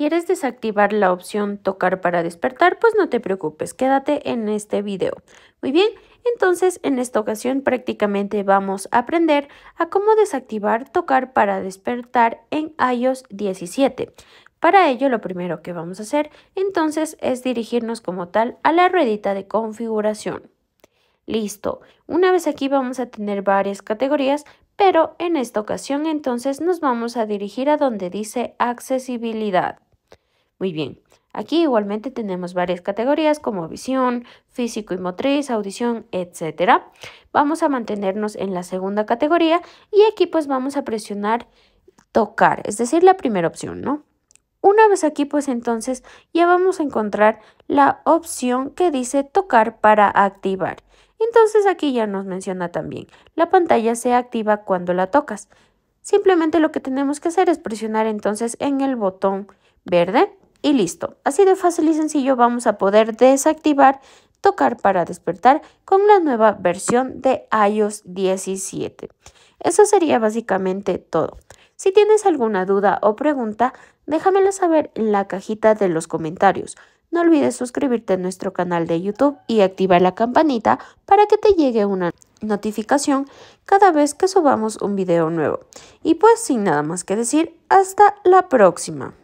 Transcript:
¿Quieres desactivar la opción tocar para despertar? Pues no te preocupes, quédate en este video. Muy bien, entonces en esta ocasión prácticamente vamos a aprender a cómo desactivar tocar para despertar en iOS 17. Para ello lo primero que vamos a hacer entonces es dirigirnos como tal a la ruedita de configuración. Listo, una vez aquí vamos a tener varias categorías, pero en esta ocasión entonces nos vamos a dirigir a donde dice accesibilidad. Muy bien. Aquí igualmente tenemos varias categorías como visión, físico y motriz, audición, etc. Vamos a mantenernos en la segunda categoría y aquí pues vamos a presionar tocar, es decir, la primera opción, ¿no? Una vez aquí pues entonces ya vamos a encontrar la opción que dice tocar para activar. Entonces aquí ya nos menciona también, la pantalla se activa cuando la tocas. Simplemente lo que tenemos que hacer es presionar entonces en el botón verde y listo, así de fácil y sencillo vamos a poder desactivar tocar para despertar con la nueva versión de iOS 17. Eso sería básicamente todo. Si tienes alguna duda o pregunta, déjamela saber en la cajita de los comentarios. No olvides suscribirte a nuestro canal de YouTube y activar la campanita para que te llegue una notificación cada vez que subamos un video nuevo. Y pues sin nada más que decir, hasta la próxima.